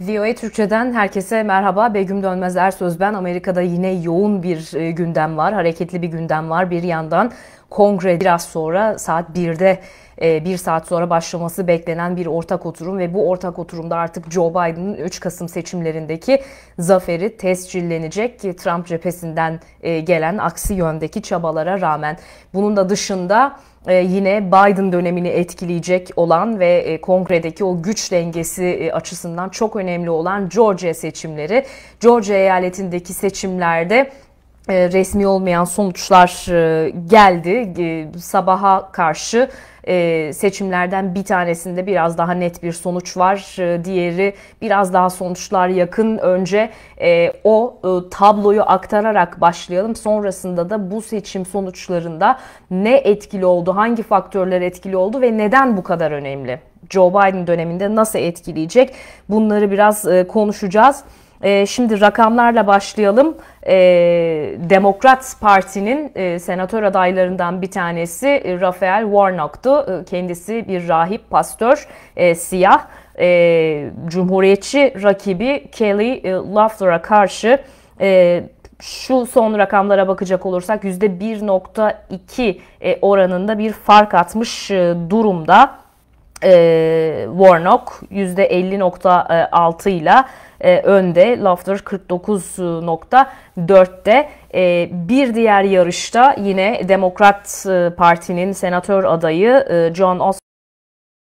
VOA Türkçe'den herkese merhaba. Begüm Dönmez Ersöz ben. Amerika'da yine yoğun bir e, gündem var. Hareketli bir gündem var. Bir yandan kongre biraz sonra saat 1'de ee, bir saat sonra başlaması beklenen bir ortak oturum ve bu ortak oturumda artık Joe Biden'ın 3 Kasım seçimlerindeki zaferi tescillenecek ki Trump cephesinden e, gelen aksi yöndeki çabalara rağmen. Bunun da dışında e, yine Biden dönemini etkileyecek olan ve e, kongredeki o güç dengesi açısından çok önemli olan Georgia seçimleri. Georgia eyaletindeki seçimlerde e, resmi olmayan sonuçlar e, geldi. E, sabaha karşı seçimlerden bir tanesinde biraz daha net bir sonuç var. Diğeri biraz daha sonuçlar yakın. Önce o tabloyu aktararak başlayalım. Sonrasında da bu seçim sonuçlarında ne etkili oldu, hangi faktörler etkili oldu ve neden bu kadar önemli? Joe Biden döneminde nasıl etkileyecek? Bunları biraz konuşacağız. Ee, şimdi rakamlarla başlayalım. E, Demokrat Parti'nin e, senatör adaylarından bir tanesi e, Rafael Warnock'tu. E, kendisi bir rahip, pastör, siyah. Cumhuriyetçi rakibi Kelly e, Loeffler'a karşı şu son rakamlara bakacak olursak %1.2 oranında bir fark atmış durumda e, Warnock %50.6 ile e, önde. Lafter 49.4'te. E, bir diğer yarışta yine Demokrat e, Parti'nin senatör adayı e, John Ossoff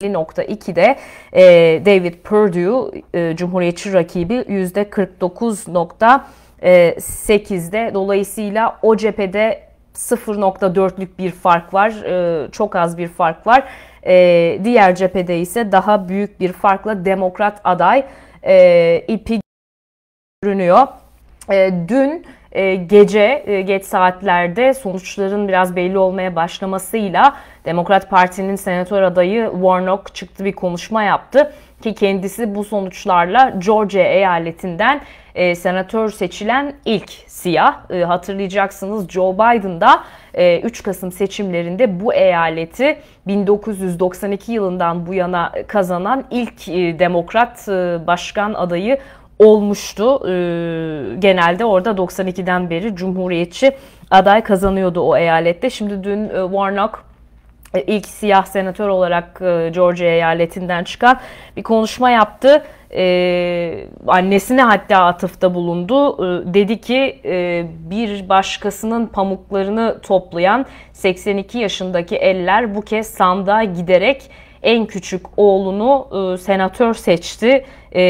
50.2'de e, David Perdue e, Cumhuriyetçi rakibi %49.8'de e, dolayısıyla o cephede 0.4'lük bir fark var. Ee, çok az bir fark var. Ee, diğer cephede ise daha büyük bir farkla demokrat aday e, ipi görünüyor. Ee, dün e, gece e, geç saatlerde sonuçların biraz belli olmaya başlamasıyla Demokrat Parti'nin senatör adayı Warnock çıktı bir konuşma yaptı ki kendisi bu sonuçlarla Georgia eyaletinden e, senatör seçilen ilk siyah. E, hatırlayacaksınız Joe Biden da e, 3 Kasım seçimlerinde bu eyaleti 1992 yılından bu yana kazanan ilk e, demokrat e, başkan adayı olmuştu. E, genelde orada 92'den beri cumhuriyetçi aday kazanıyordu o eyalette. Şimdi dün e, Warnock e, ilk siyah senatör olarak e, Georgia eyaletinden çıkan bir konuşma yaptı e, annesine hatta atıfta bulundu. E, dedi ki e, bir başkasının pamuklarını toplayan 82 yaşındaki eller bu kez sandığa giderek en küçük oğlunu e, senatör seçti e,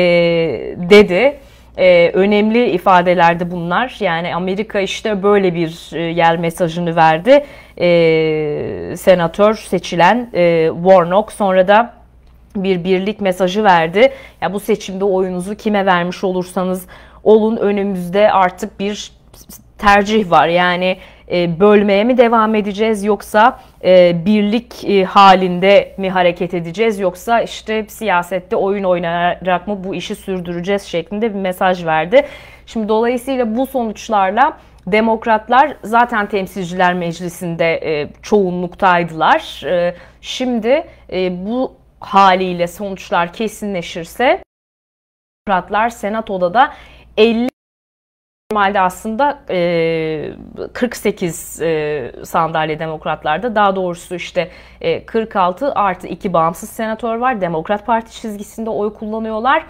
dedi. Ee, önemli ifadelerdi bunlar. Yani Amerika işte böyle bir e, yer mesajını verdi. Ee, senatör seçilen e, Warnock sonra da bir birlik mesajı verdi. Ya bu seçimde oyunuzu kime vermiş olursanız olun önümüzde artık bir tercih var. Yani e, bölmeye mi devam edeceğiz yoksa e, birlik e, halinde mi hareket edeceğiz yoksa işte siyasette oyun oynayarak mı bu işi sürdüreceğiz şeklinde bir mesaj verdi. Şimdi dolayısıyla bu sonuçlarla Demokratlar zaten Temsilciler Meclisi'nde çoğunluktaydılar. Şimdi bu haliyle sonuçlar kesinleşirse Demokratlar Senato'da da 50 normalde aslında e, 48 e, sandalye demokratlarda daha doğrusu işte e, 46 artı 2 bağımsız senatör var. Demokrat Parti çizgisinde oy kullanıyorlar.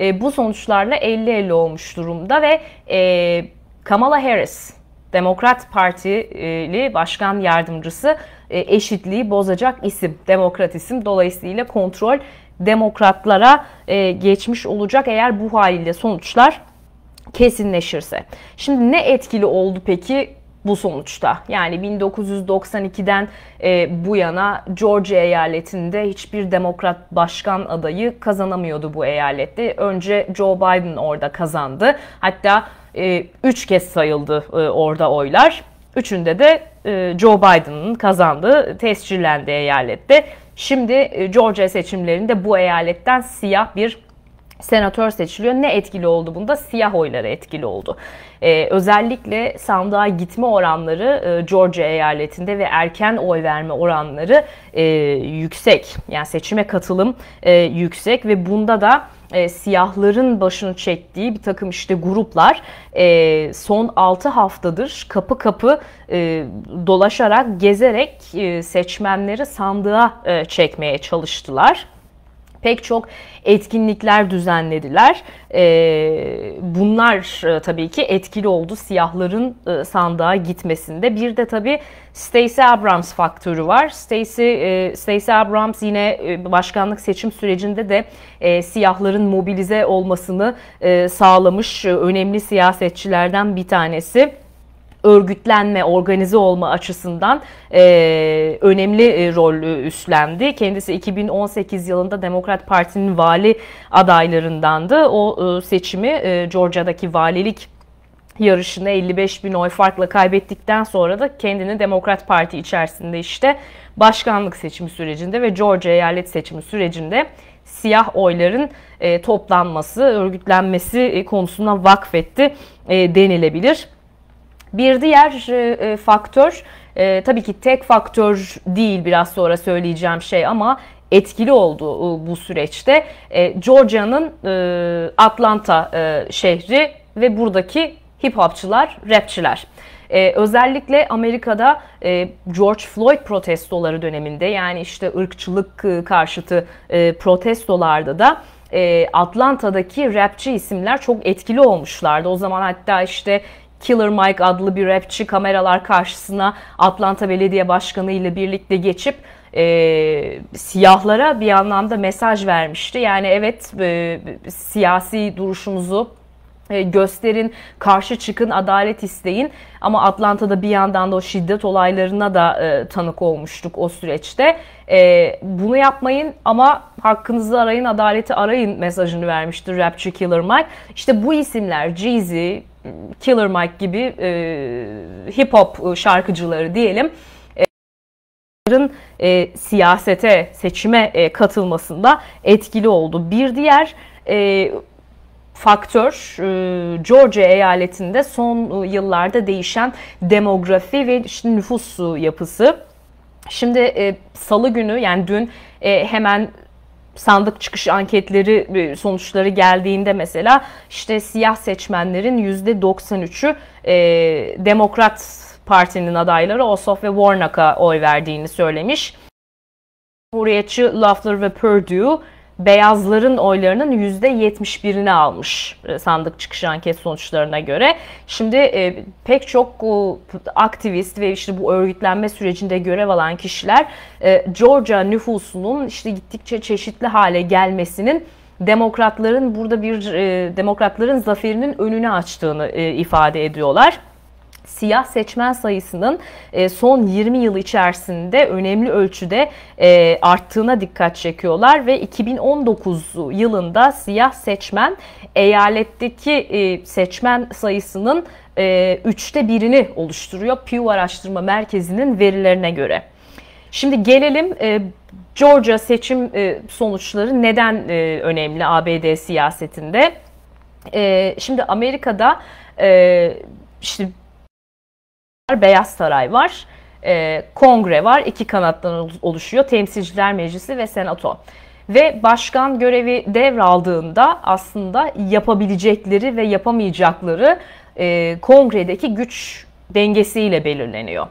E, bu sonuçlarla 50-50 olmuş durumda ve e, Kamala Harris Demokrat Partili başkan yardımcısı e, eşitliği bozacak isim, demokrat isim. Dolayısıyla kontrol demokratlara e, geçmiş olacak eğer bu haliyle sonuçlar kesinleşirse. Şimdi ne etkili oldu peki bu sonuçta. Yani 1992'den e, bu yana Georgia eyaletinde hiçbir demokrat başkan adayı kazanamıyordu bu eyalette. Önce Joe Biden orada kazandı. Hatta e, üç kez sayıldı e, orada oylar. Üçünde de e, Joe Biden'ın kazandığı tescillendi eyalette. Şimdi e, Georgia seçimlerinde bu eyaletten siyah bir senatör seçiliyor. Ne etkili oldu bunda? Siyah oyları etkili oldu. Ee, özellikle sandığa gitme oranları e, Georgia eyaletinde ve erken oy verme oranları e, yüksek. Yani seçime katılım e, yüksek ve bunda da e, siyahların başını çektiği bir takım işte gruplar e, son 6 haftadır kapı kapı e, dolaşarak, gezerek e, seçmenleri sandığa e, çekmeye çalıştılar pek çok etkinlikler düzenlediler. Ee, bunlar e, tabii ki etkili oldu siyahların e, sandığa gitmesinde. Bir de tabii Stacey Abrams faktörü var. Stacey, e, Stacey Abrams yine e, başkanlık seçim sürecinde de siyahların mobilize olmasını sağlamış önemli siyasetçilerden bir tanesi örgütlenme, organize olma açısından e, önemli e, rol e, üstlendi. Kendisi 2018 yılında Demokrat Parti'nin vali adaylarındandı. O e, seçimi e, Georgia'daki valilik yarışını 55 bin oy farkla kaybettikten sonra da kendini Demokrat Parti içerisinde işte başkanlık seçimi sürecinde ve Georgia eyalet seçimi sürecinde siyah oyların e, toplanması, örgütlenmesi e, konusuna vakfetti e, denilebilir. Bir diğer e, e, faktör e, tabii ki tek faktör değil biraz sonra söyleyeceğim şey ama etkili oldu e, bu süreçte. E, Georgia'nın e, Atlanta e, şehri ve buradaki hip hopçılar, rapçiler. Ee, özellikle Amerika'da e, George Floyd protestoları döneminde yani işte ırkçılık e, karşıtı e, protestolarda da e, Atlanta'daki rapçi isimler çok etkili olmuşlardı. O zaman hatta işte Killer Mike adlı bir rapçi kameralar karşısına Atlanta Belediye Başkanı ile birlikte geçip e, siyahlara bir anlamda mesaj vermişti. Yani evet e, siyasi duruşumuzu e, gösterin, karşı çıkın, adalet isteyin. Ama Atlanta'da bir yandan da o şiddet olaylarına da e, tanık olmuştuk o süreçte. E, bunu yapmayın ama hakkınızı arayın, adaleti arayın mesajını vermiştir rapçi Killer Mike. İşte bu isimler Jeezy, Killer Mike gibi e, hip hop e, şarkıcıları diyelim e, e, siyasete, seçime e, katılmasında etkili oldu. Bir diğer e, faktör e, Georgia eyaletinde son e, yıllarda değişen demografi ve işte nüfus yapısı. Şimdi e, salı günü yani dün e, hemen sandık Çıkış anketleri e, sonuçları geldiğinde mesela işte siyah seçmenlerin yüzde %93'ü e, Demokrat Parti'nin adayları Ossoff ve Warnock'a oy verdiğini söylemiş. Cumhuriyetçi Loeffler ve Purdue beyazların oylarının %71'ini almış e, sandık çıkış anket sonuçlarına göre. Şimdi e, pek çok e, aktivist ve işte bu örgütlenme sürecinde görev alan kişiler e, Georgia nüfusunun işte gittikçe çeşitli hale gelmesinin demokratların burada bir e, demokratların zaferinin önünü açtığını e, ifade ediyorlar siyah seçmen sayısının e, son 20 yıl içerisinde önemli ölçüde e, arttığına dikkat çekiyorlar ve 2019 yılında siyah seçmen eyaletteki e, seçmen sayısının üçte birini oluşturuyor Pew Araştırma Merkezi'nin verilerine göre. Şimdi gelelim Georgia seçim sonuçları neden önemli ABD siyasetinde? Şimdi Amerika'da işte Beyaz Saray var. E, kongre var. İki kanattan oluşuyor. Temsilciler Meclisi ve Senato. Ve başkan görevi devraldığında aslında yapabilecekleri ve yapamayacakları e, kongredeki güç dengesiyle belirleniyor.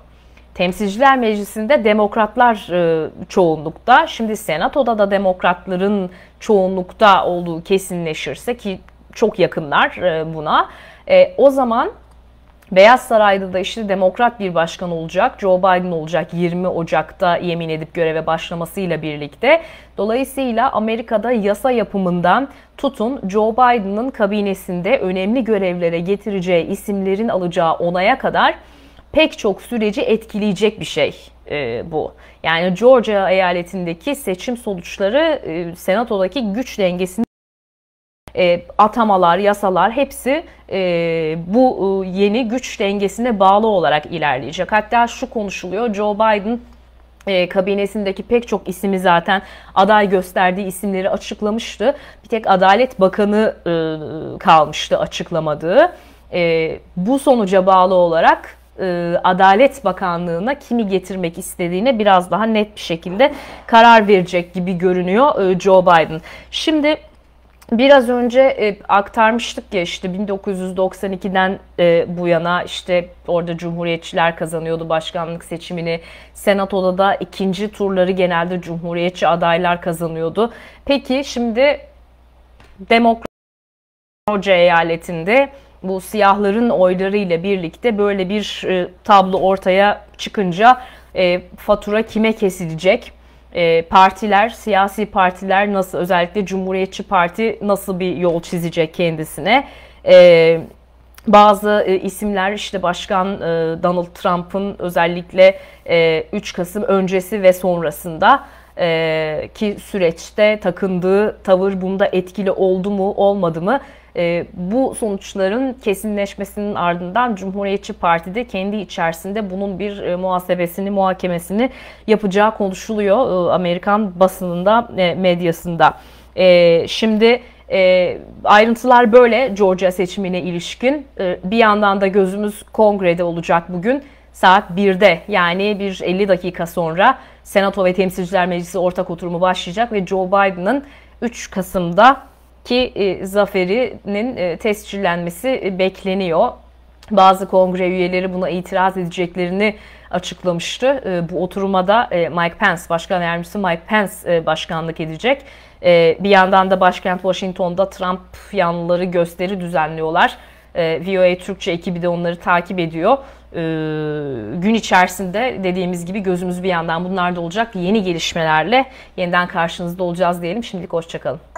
Temsilciler Meclisi'nde demokratlar e, çoğunlukta, şimdi Senato'da da demokratların çoğunlukta olduğu kesinleşirse ki çok yakınlar e, buna. E, o zaman Beyaz Saray'da da işte demokrat bir başkan olacak. Joe Biden olacak 20 Ocak'ta yemin edip göreve başlamasıyla birlikte. Dolayısıyla Amerika'da yasa yapımından tutun Joe Biden'ın kabinesinde önemli görevlere getireceği isimlerin alacağı onaya kadar pek çok süreci etkileyecek bir şey e, bu. Yani Georgia eyaletindeki seçim sonuçları e, senatodaki güç dengesini e, atamalar, yasalar hepsi e, bu e, yeni güç dengesine bağlı olarak ilerleyecek. Hatta şu konuşuluyor Joe Biden e, kabinesindeki pek çok ismi zaten aday gösterdiği isimleri açıklamıştı. Bir tek Adalet Bakanı e, kalmıştı açıklamadığı. E, bu sonuca bağlı olarak e, Adalet Bakanlığı'na kimi getirmek istediğine biraz daha net bir şekilde karar verecek gibi görünüyor e, Joe Biden. Şimdi biraz önce e, aktarmıştık ya işte 1992'den e, bu yana işte orada cumhuriyetçiler kazanıyordu başkanlık seçimini. Senatoda da ikinci turları genelde cumhuriyetçi adaylar kazanıyordu. Peki şimdi Demokrat Georgia eyaletinde bu siyahların oyları ile birlikte böyle bir e, tablo ortaya çıkınca e, fatura kime kesilecek? Ee, partiler, siyasi partiler nasıl özellikle Cumhuriyetçi Parti nasıl bir yol çizecek kendisine? Ee, bazı e, isimler işte Başkan e, Donald Trump'ın özellikle 3 e, Kasım öncesi ve sonrasında e, ki süreçte takındığı tavır bunda etkili oldu mu olmadı mı? E, bu sonuçların kesinleşmesinin ardından Cumhuriyetçi Parti de kendi içerisinde bunun bir e, muhasebesini, muhakemesini yapacağı konuşuluyor e, Amerikan basınında, e, medyasında. E, şimdi e, ayrıntılar böyle Georgia seçimine ilişkin. E, bir yandan da gözümüz kongrede olacak bugün saat 1'de yani bir 50 dakika sonra Senato ve Temsilciler Meclisi ortak oturumu başlayacak ve Joe Biden'ın 3 Kasım'da ki e, zaferinin e, tescillenmesi e, bekleniyor. Bazı kongre üyeleri buna itiraz edeceklerini açıklamıştı. E, bu oturumada e, Mike Pence, başkan yardımcısı Mike Pence e, başkanlık edecek. E, bir yandan da başkent Washington'da Trump yanlıları gösteri düzenliyorlar. E, ee, VOA Türkçe ekibi de onları takip ediyor. E, gün içerisinde dediğimiz gibi gözümüz bir yandan bunlarda olacak. Yeni gelişmelerle yeniden karşınızda olacağız diyelim. Şimdilik hoşçakalın.